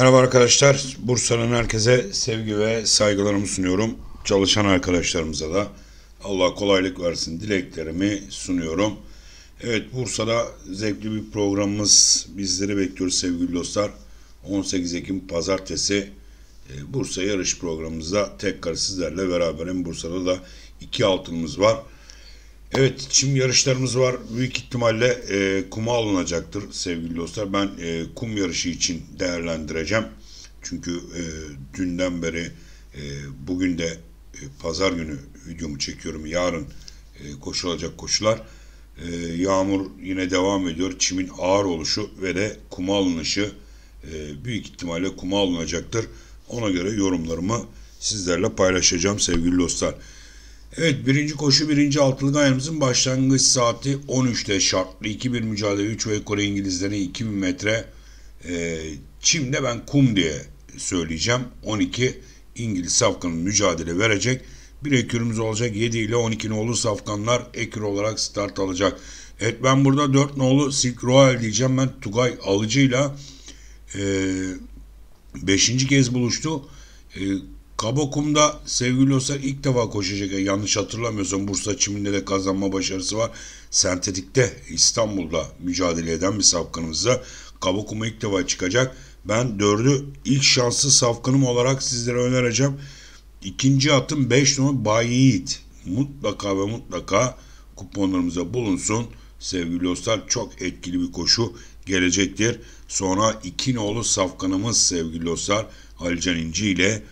Merhaba arkadaşlar. Bursa'nın herkese sevgi ve saygılarımı sunuyorum. Çalışan arkadaşlarımıza da Allah kolaylık versin dileklerimi sunuyorum. Evet Bursa'da zevkli bir programımız bizleri bekliyor sevgili dostlar. 18 Ekim Pazartesi e, Bursa yarış programımızda tekrar sizlerle beraberim. Bursa'da da iki altınımız var. Evet çim yarışlarımız var. Büyük ihtimalle e, kuma alınacaktır sevgili dostlar. Ben e, kum yarışı için değerlendireceğim. Çünkü e, dünden beri e, bugün de e, pazar günü videomu çekiyorum. Yarın e, koşulacak koşular. E, yağmur yine devam ediyor. Çimin ağır oluşu ve de kuma alınışı e, büyük ihtimalle kuma alınacaktır. Ona göre yorumlarımı sizlerle paylaşacağım sevgili dostlar. Evet birinci koşu birinci altılı gayrımızın başlangıç saati 13'te şartlı 2-1 mücadele 3 ve Kore İngilizleri 2000 metre e, ee, Çim'de ben kum diye söyleyeceğim 12 İngiliz safkanın mücadele verecek bir ekürümüz olacak 7 ile 12 nolu safkanlar ekür olarak start alacak. Evet ben burada 4 nolu Silk Royal diyeceğim ben Tugay Alıcı'yla 5. E, ee, beşinci kez buluştu. E, Kabokum'da sevgili dostlar ilk defa koşacak. Yanlış hatırlamıyorsam Bursa Çimin'de de kazanma başarısı var. Sentetik'te İstanbul'da mücadele eden bir safkanımızda Kabokum'a ilk defa çıkacak. Ben dördü ilk şanslı safkanım olarak sizlere önereceğim. İkinci atım 5 numara Bay Yiğit. Mutlaka ve mutlaka kuponlarımıza bulunsun. Sevgili dostlar çok etkili bir koşu gelecektir. Sonra iki nolu safkanımız sevgili dostlar Alican İnci ile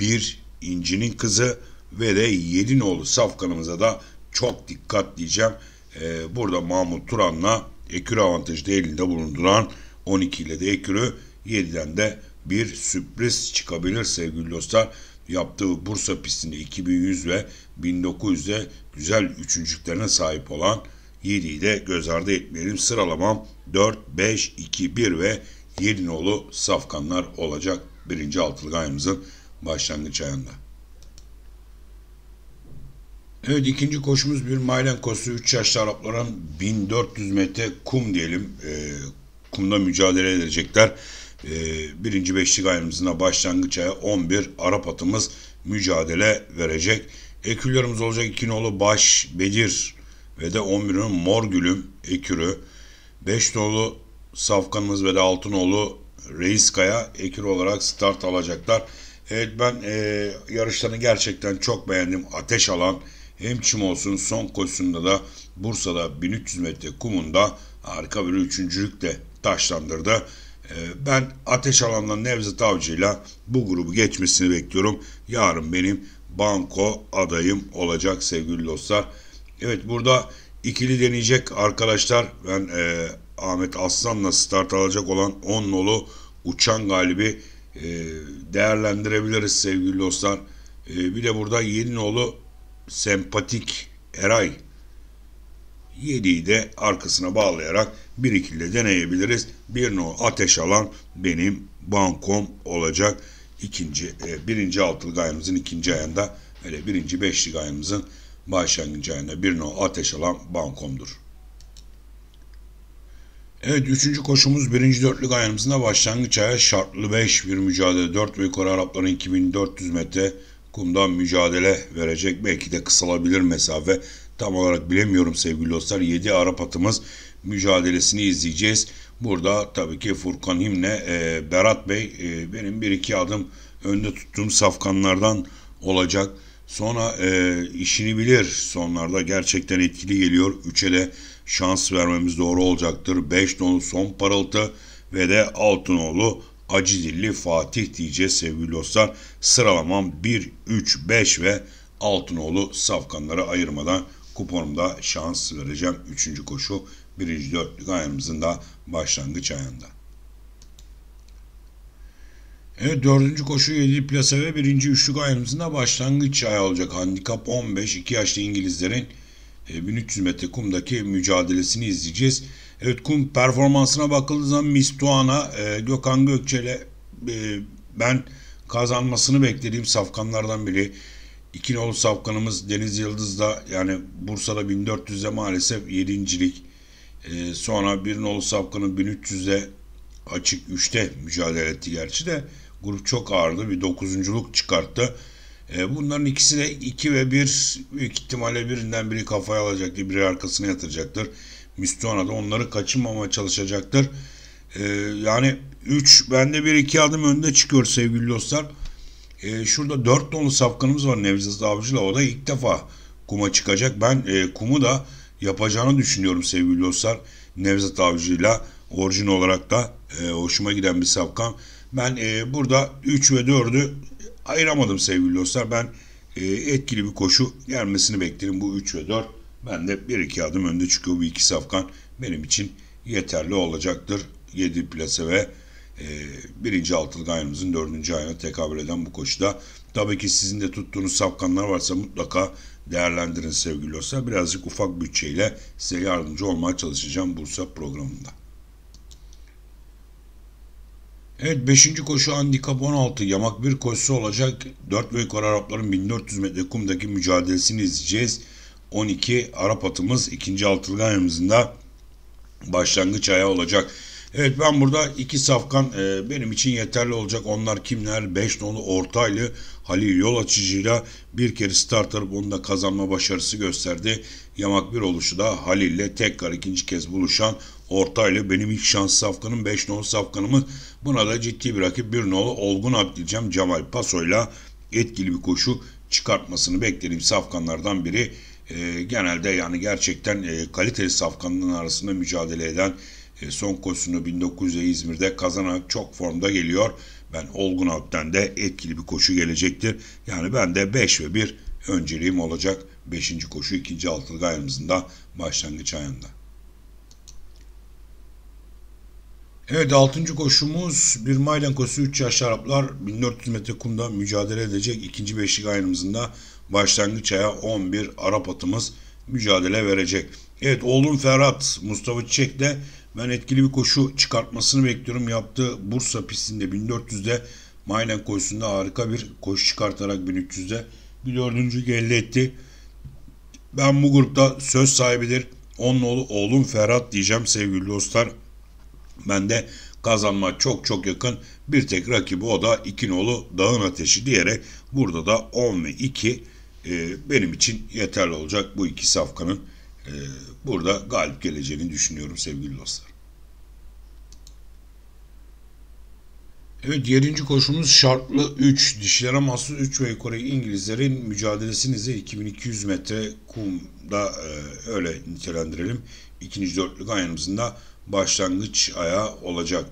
1 İnci'nin kızı ve de Yedinoğlu Safkan'ımıza da çok dikkat diyeceğim. Ee, burada Mahmut Turan'la ekürü avantajı elinde bulunduran 12 ile de ekürü 7'den de bir sürpriz çıkabilir sevgili dostlar. Yaptığı Bursa pistinde 2100 ve 1900'de güzel üçüncüklerine sahip olan 7'yi de göz ardı etmeyelim. Sıralamam 4, 5, 2, 1 ve nolu Safkanlar olacak birinci altılı gayemizin başlangıç ayında. Evet ikinci koşumuz bir maylen koşusu 3 yaşlı arapların 1400 metre kum diyelim. E, kumda mücadele edecekler. E, birinci beşlik ayımızın başlangıç ayı 11 Arap atımız mücadele verecek. Ekürlerimiz olacak iki nolu Baş, Bedir ve de 11'in Mor Gülüm Ekürü. 5 nolu Safkanımız ve de 6 nolu Reis Kaya ekür olarak start alacaklar. Evet ben e, yarışlarını gerçekten çok beğendim. Ateş alan hem çim olsun son koşusunda da Bursa'da 1300 metre kumunda harika bir üçüncülük de taşlandırdı. E, ben ateş alandan Nevzat Avcı'yla bu grubu geçmesini bekliyorum. Yarın benim banko adayım olacak sevgili dostlar. Evet burada ikili deneyecek arkadaşlar. Ben e, Ahmet Aslan'la start alacak olan 10 nolu uçan galibi ee, değerlendirebiliriz sevgili dostlar. Ee, bir de burada Yeninoğlu sempatik Eray 7'yi de arkasına bağlayarak 1-2 ile deneyebiliriz. Bir no ateş alan benim bankom olacak. İkinci, e, birinci altılı gayemizin ikinci ayında, öyle birinci beşli gayemizin başlangıcı ayında bir no ateş alan bankomdur. Evet üçüncü koşumuz birinci dörtlük ayarımızda başlangıç ayağı şartlı 5 bir mücadele. 4 ve yukarı Arapların 2400 metre kumdan mücadele verecek. Belki de kısalabilir mesafe. Tam olarak bilemiyorum sevgili dostlar. 7 Arap atımız mücadelesini izleyeceğiz. Burada tabii ki Furkan Himne, e, Berat Bey e, benim bir iki adım önde tuttuğum safkanlardan olacak. Sonra e, işini bilir. Sonlarda gerçekten etkili geliyor. 3'e de şans vermemiz doğru olacaktır. 5 nolu son parıltı ve de 6 nolu acı dilli Fatih diyeceğiz sevgili dostlar. Sıralamam 1, 3, 5 ve Altınoğlu safkanlara ayırmadan kuponumda şans vereceğim. Üçüncü koşu birinci dörtlük ayağımızın da başlangıç ayında. Evet dördüncü koşu 7 plase ve birinci üçlük ayrımsında başlangıç çay olacak. Handikap 15 iki yaşlı İngilizlerin 1300 e, metre kumdaki mücadelesini izleyeceğiz. Evet kum performansına bakıldığı zaman Mistuana, e, Gökhan Gökçel'e e, ben kazanmasını beklediğim safkanlardan biri. İki nolu safkanımız Deniz Yıldız da yani Bursa'da 1400'de maalesef yedincilik. sonra bir nolu safkanın 1300'de açık 3'te mücadele etti gerçi de Grup çok ağırdı. Bir dokuzunculuk çıkarttı. E, bunların ikisi de 2 iki ve 1 büyük ihtimalle birinden biri kafaya alacak diye biri arkasına yatıracaktır. Mistona da onları kaçınmamaya çalışacaktır. E, yani 3 bende bir iki adım önde çıkıyor sevgili dostlar. E, şurada 4 dolu safkanımız var Nevzat Avcı'la. O da ilk defa kuma çıkacak. Ben e, kumu da yapacağını düşünüyorum sevgili dostlar. Nevzat Avcı'yla orijin olarak da hoşuma giden bir safkan. Ben e, burada 3 ve 4'ü ayıramadım sevgili dostlar. Ben e, etkili bir koşu gelmesini beklerim bu 3 ve 4. Ben de 1-2 adım önde çıkıyor bu iki safkan. Benim için yeterli olacaktır. 7 plase ve e, birinci altılı gayrımızın dördüncü ayına tekabül eden bu koşuda. Tabii ki sizin de tuttuğunuz sapkanlar varsa mutlaka değerlendirin sevgili dostlar. Birazcık ufak bütçeyle size yardımcı olmaya çalışacağım Bursa programında. Evet 5. koşu handikap 16 yamak bir koşusu olacak. 4 ve yukarı Arapların 1400 metre kumdaki mücadelesini izleyeceğiz. 12 Arap atımız 2. altılı da başlangıç ayağı olacak. Evet ben burada iki safkan e, benim için yeterli olacak. Onlar kimler? 5 nolu ortaylı Halil yol açıcıyla bir kere start alıp onu da kazanma başarısı gösterdi. Yamak bir oluşu da Halil ile tekrar ikinci kez buluşan ortaylı benim ilk şans safkanım 5 nolu safkanımız. Buna da ciddi bir rakip bir nolu Olgun Abdilcem Cemal Paso'yla etkili bir koşu çıkartmasını beklediğim safkanlardan biri. E, genelde yani gerçekten e, kaliteli safkanların arasında mücadele eden e, son koşusunu 1900'e İzmir'de kazanarak çok formda geliyor. Ben Olgun Alp'ten de etkili bir koşu gelecektir. Yani ben de 5 ve 1 önceliğim olacak. 5. koşu 2. altılı gayrımızın da başlangıç ayında. Evet 6. koşumuz bir maydan koşu 3 yaş Araplar 1400 metre kumda mücadele edecek. 2. beşlik ayrımızın da başlangıç aya 11 Arap atımız mücadele verecek. Evet oğlum Ferhat Mustafa Çiçek de ben etkili bir koşu çıkartmasını bekliyorum. Yaptığı Bursa pistinde 1400'de Maylen koşusunda harika bir koşu çıkartarak 1300'de bir dördüncü elde etti. Ben bu grupta söz sahibidir. Onun oğlu oğlum Ferhat diyeceğim sevgili dostlar. Ben de kazanma çok çok yakın. Bir tek rakibi o da İkinoğlu Dağın Ateşi diyerek burada da 10 ve 2 e, benim için yeterli olacak bu iki safkanın ee, burada galip geleceğini düşünüyorum sevgili dostlar. Evet yedinci koşumuz şartlı 3. dişlere mahsus 3 ve yukarı İngilizlerin mücadelesini 2200 metre kumda e, öyle nitelendirelim. İkinci dörtlük ayağımızın da başlangıç ayağı olacak.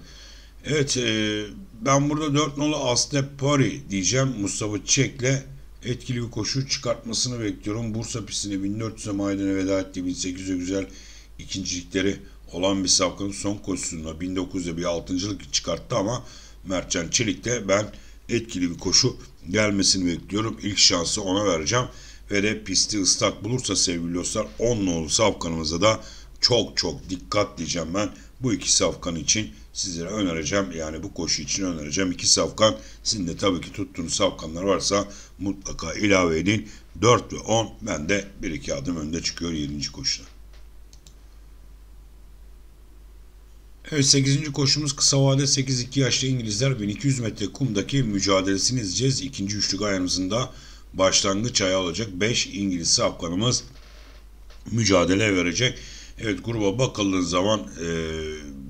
Evet e, ben burada 4 nolu Asle Pori diyeceğim Mustafa Çek'le etkili bir koşu çıkartmasını bekliyorum. Bursa pistine 1400'e maydana veda ettiği 1800'e güzel ikincilikleri olan bir Savkan'ın son koşusunda 1900'e bir altıncılık çıkarttı ama Mertcan Çelik'te ben etkili bir koşu gelmesini bekliyorum. İlk şansı ona vereceğim ve de pisti ıslak bulursa sevgili dostlar 10 nolu Savkan'ımıza da çok çok dikkat diyeceğim ben. Bu iki safkan için sizlere önereceğim. Yani bu koşu için önereceğim iki safkan. Sizin de tabii ki tuttuğunuz safkanlar varsa mutlaka ilave edin. 4 ve 10 ben de 1-2 adım önde çıkıyor 7. koşuda. Evet 8. koşumuz kısa vade 8-2 yaşlı İngilizler 1200 metre kumdaki mücadelesini izleyeceğiz. İkinci üçlük ayağımızın da başlangıç ayı olacak. 5 İngiliz safkanımız mücadele verecek. Evet gruba bakıldığı zaman e,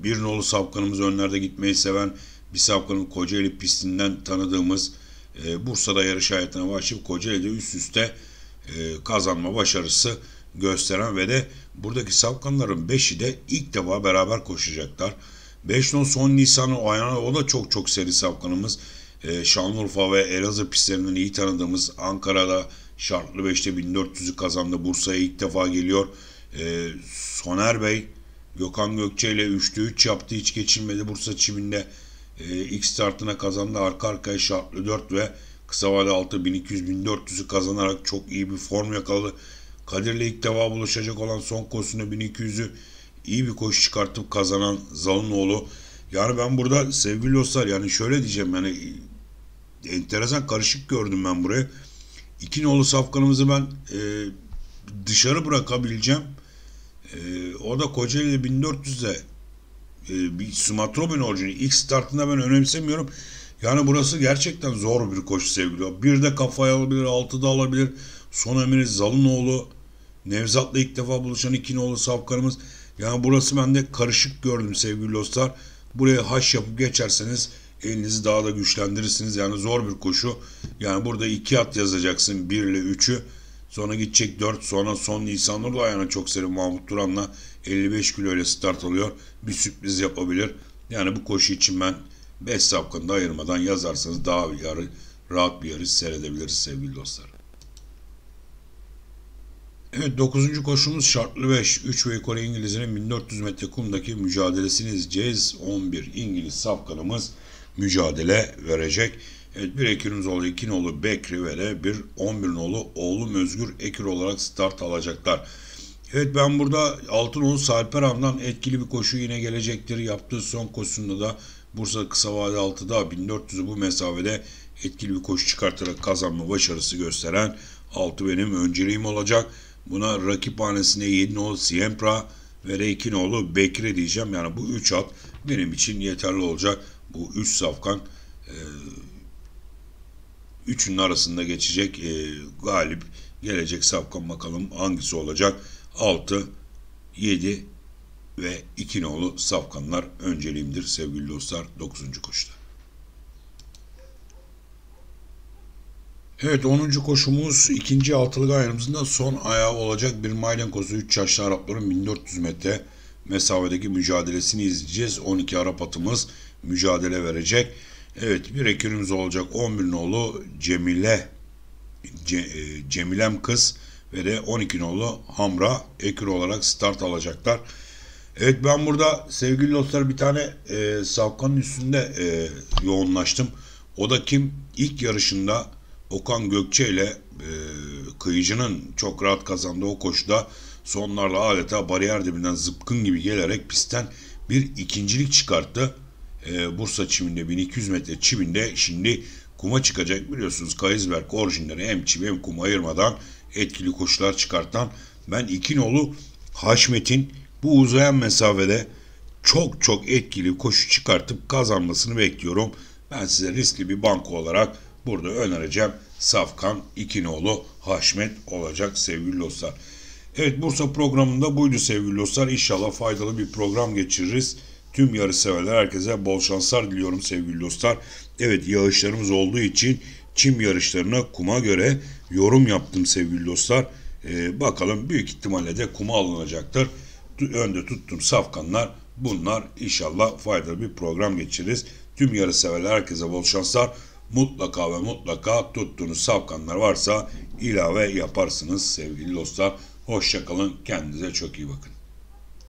bir nolu savkanımız önlerde gitmeyi seven bir savkanın Kocaeli pistinden tanıdığımız e, Bursa'da yarış hayatına başlayıp Kocaeli'de üst üste e, kazanma başarısı gösteren ve de buradaki savkanların 5'i de ilk defa beraber koşacaklar. 5 nolu son Nisan'ı oynanan o da çok çok seri savkanımız E, Şanlıurfa ve Elazığ pistlerinden iyi tanıdığımız Ankara'da şartlı 5'te 1400'ü kazandı. Bursa'ya ilk defa geliyor. E, Soner Bey Gökhan Gökçe ile 3'te 3 yaptı. Hiç geçilmedi Bursa çiminde. E, ee, ilk startına kazandı. Arka arkaya şartlı 4 ve kısa vade 6 1200-1400'ü kazanarak çok iyi bir form yakaladı. Kadir'le ilk defa buluşacak olan son koşusunu 1200'ü iyi bir koşu çıkartıp kazanan Zalınoğlu. Yani ben burada sevgili dostlar yani şöyle diyeceğim yani enteresan karışık gördüm ben burayı. İki nolu safkanımızı ben e, dışarı bırakabileceğim. Ee, o da Kocaeli 1400'de e, bir Sumatrobin orijini ilk startında ben önemsemiyorum. Yani burası gerçekten zor bir koşu sevgili. Bir de kafaya alabilir, altı da alabilir. Son emiri Zalınoğlu, Nevzat'la ilk defa buluşan İkinoğlu Safkan'ımız. Yani burası ben de karışık gördüm sevgili dostlar. Buraya haş yapıp geçerseniz elinizi daha da güçlendirirsiniz. Yani zor bir koşu. Yani burada iki at yazacaksın. Bir ile üçü. Sonra gidecek 4 sonra son Nisan Nur'la ayağına çok seri Mahmut Duran'la 55 kilo ile start alıyor. Bir sürpriz yapabilir. Yani bu koşu için ben 5 sapkında ayırmadan yazarsanız daha bir yarı, rahat bir yarış seyredebiliriz sevgili dostlar. Evet 9. koşumuz şartlı 5. 3 ve yukarı İngiliz'in 1400 metre kumdaki mücadelesiniz Cez 11 İngiliz safkanımız mücadele verecek. Evet bir Ekiroğlu, İki nolu Bekri ve de bir 11 nolu oğlum Özgür Ekir olarak start alacaklar. Evet ben burada Salper amdan etkili bir koşu yine gelecektir. Yaptığı son koşusunda da Bursa kısa vade altıda 1400'ü bu mesafede etkili bir koşu çıkartarak kazanma başarısı gösteren altı benim önceliğim olacak. Buna rakip hanesine 7 nolu Siempra ve Reykinoğlu Bekri diyeceğim. Yani bu 3 at benim için yeterli olacak bu üç safkan e, üçünün arasında geçecek e, galip gelecek safkan bakalım hangisi olacak 6 7 ve 2 nolu safkanlar önceliğimdir sevgili dostlar 9. koşuda. Evet 10. koşumuz ikinci altılı gayrımızın da son ayağı olacak bir maydankozu 3 yaşlı Arapların 1400 metre mesafedeki mücadelesini izleyeceğiz. 12 Arap atımız mücadele verecek. Evet bir ekürümüz olacak 11 nolu Cemile e, Cemilem kız ve de 12 nolu Hamra ekür olarak start alacaklar. Evet ben burada sevgili dostlar bir tane e, Savkan'ın üstünde e, yoğunlaştım. O da kim? İlk yarışında Okan Gökçe ile e, Kıyıcı'nın çok rahat kazandığı o koşuda sonlarla adeta bariyer dibinden zıpkın gibi gelerek pistten bir ikincilik çıkarttı e, Bursa çiminde 1200 metre çiminde şimdi kuma çıkacak biliyorsunuz Kayızberk orijinleri hem çim hem kuma ayırmadan etkili koşular çıkartan ben İkinoğlu Haşmet'in bu uzayan mesafede çok çok etkili koşu çıkartıp kazanmasını bekliyorum. Ben size riskli bir banko olarak burada önereceğim. Safkan İkinoğlu Haşmet olacak sevgili dostlar. Evet Bursa programında buydu sevgili dostlar. İnşallah faydalı bir program geçiririz. Tüm severler herkese bol şanslar diliyorum sevgili dostlar. Evet yağışlarımız olduğu için çim yarışlarına kuma göre yorum yaptım sevgili dostlar. Ee, bakalım büyük ihtimalle de kuma alınacaktır. Önde tuttum safkanlar. Bunlar inşallah faydalı bir program geçiririz. Tüm severler herkese bol şanslar. Mutlaka ve mutlaka tuttuğunuz safkanlar varsa ilave yaparsınız sevgili dostlar. Hoşçakalın. Kendinize çok iyi bakın.